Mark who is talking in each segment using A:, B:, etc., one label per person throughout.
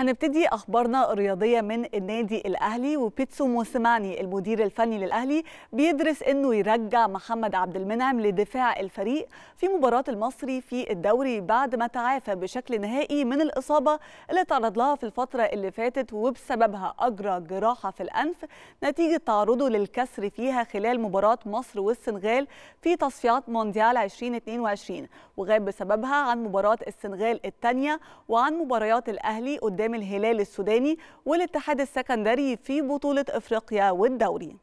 A: هنبتدي اخبارنا الرياضيه من النادي الاهلي وبيتسو موسيماني المدير الفني للاهلي بيدرس انه يرجع محمد عبد المنعم لدفاع الفريق في مباراه المصري في الدوري بعد ما تعافى بشكل نهائي من الاصابه اللي تعرض لها في الفتره اللي فاتت وبسببها اجرى جراحه في الانف نتيجه تعرضه للكسر فيها خلال مباراه مصر والسنغال في تصفيات مونديال 2022 وغاب بسببها عن مباراه السنغال الثانيه وعن مباريات الاهلي قدام قدام الهلال السوداني والاتحاد السكندري في بطولة إفريقيا والدوري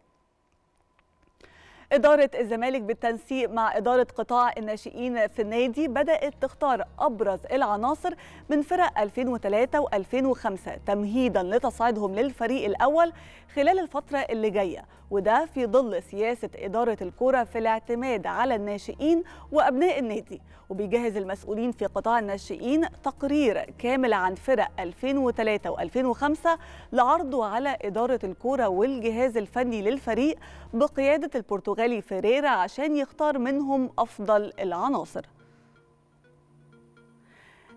A: إدارة الزمالك بالتنسيق مع إدارة قطاع الناشئين في النادي بدأت تختار أبرز العناصر من فرق 2003 و2005 تمهيدا لتصعيدهم للفريق الأول خلال الفترة اللي جاية وده في ظل سياسة إدارة الكرة في الاعتماد على الناشئين وأبناء النادي وبيجهز المسؤولين في قطاع الناشئين تقرير كامل عن فرق 2003 و2005 لعرضه على إدارة الكرة والجهاز الفني للفريق بقيادة البرتغالي فيريرا عشان يختار منهم أفضل العناصر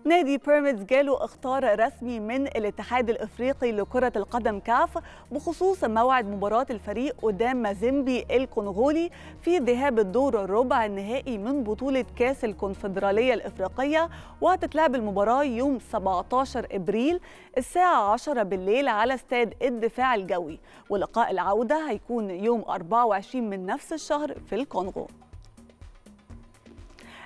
A: نادي بيراميدز جاله اخطار رسمي من الاتحاد الافريقي لكره القدم كاف بخصوص موعد مباراه الفريق قدام مازيمبي الكونغولي في ذهاب الدور الربع النهائي من بطوله كاس الكونفدراليه الافريقيه وهتتلعب المباراه يوم 17 ابريل الساعه 10 بالليل على استاد الدفاع الجوي ولقاء العوده هيكون يوم 24 من نفس الشهر في الكونغو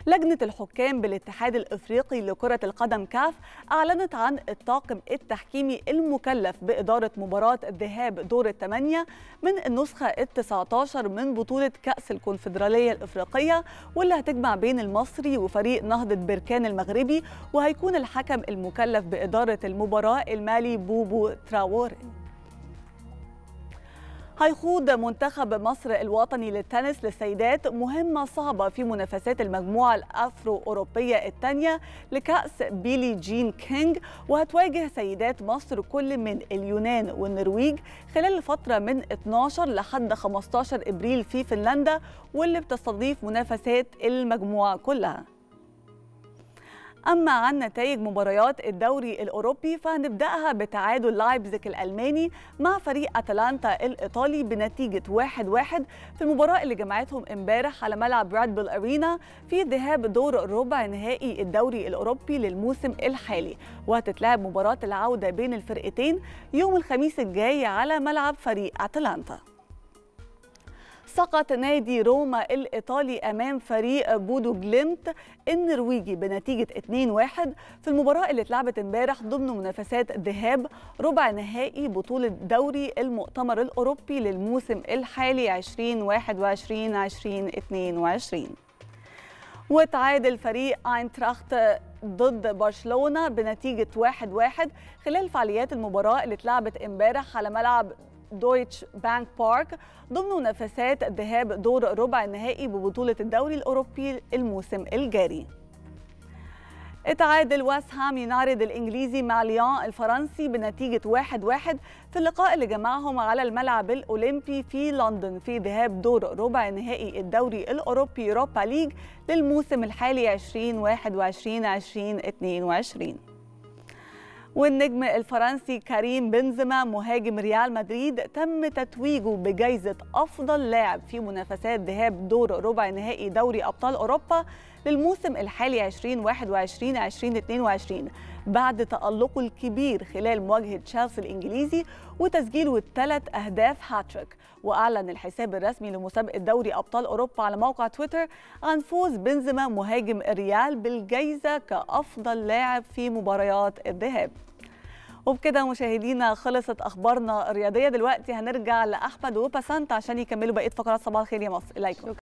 A: لجنة الحكام بالاتحاد الإفريقي لكرة القدم كاف أعلنت عن الطاقم التحكيمي المكلف بإدارة مباراة الذهاب دور الثمانية من النسخة ال19 من بطولة كأس الكونفدرالية الإفريقية واللي هتجمع بين المصري وفريق نهضة بركان المغربي وهيكون الحكم المكلف بإدارة المباراة المالي بوبو تراوري هيخوض منتخب مصر الوطني للتنس للسيدات مهمة صعبة في منافسات المجموعة الأفرو أوروبية الثانية لكأس بيلي جين كينج وهتواجه سيدات مصر كل من اليونان والنرويج خلال الفترة من 12 لحد 15 إبريل في فنلندا واللي بتستضيف منافسات المجموعة كلها أما عن نتائج مباريات الدوري الأوروبي فهنبدأها بتعادل لايبزيك الألماني مع فريق أتلانتا الإيطالي بنتيجة 1-1 في المباراة اللي جمعتهم امبارح على ملعب راد بول أرينا في ذهاب دور ربع نهائي الدوري الأوروبي للموسم الحالي وهتتلعب مباراة العودة بين الفرقتين يوم الخميس الجاي على ملعب فريق أتلانتا سقط نادي روما الإيطالي أمام فريق بودو جلمت النرويجي بنتيجة 2-1 في المباراة اللي اتلعبت امبارح ضمن منافسات ذهاب ربع نهائي بطولة دوري المؤتمر الأوروبي للموسم الحالي 2021-2022 وتعادل فريق اينتراخت ضد برشلونه بنتيجه 1-1 خلال فعاليات المباراه اللي اتلعبت امبارح على ملعب دويتش بانك بارك ضمن منافسات ذهاب دور ربع النهائي ببطولة الدوري الأوروبي الموسم الجاري اتعادل هام يونايتد الانجليزي مع ليون الفرنسي بنتيجه 1-1 في اللقاء اللي جمعهم على الملعب الاولمبي في لندن في ذهاب دور ربع نهائي الدوري الاوروبي يوروبا ليج للموسم الحالي 2021 2022 والنجم الفرنسي كريم بنزيما مهاجم ريال مدريد تم تتويجه بجائزة أفضل لاعب في منافسات ذهاب دور ربع نهائي دوري أبطال أوروبا للموسم الحالي 2021 2022 بعد تألقه الكبير خلال مواجهة تشيلسي الإنجليزي وتسجيله الثلاث أهداف هاتريك وأعلن الحساب الرسمي لمسابقة دوري أبطال أوروبا على موقع تويتر عن فوز بنزيما مهاجم الريال بالجائزة كأفضل لاعب في مباريات الذهاب وبكده مشاهدينا خلصت اخبارنا الرياضيه دلوقتي هنرجع لاحمد وباسانت عشان يكملوا بقيه فقرات صباح الخير يا مصر اليكم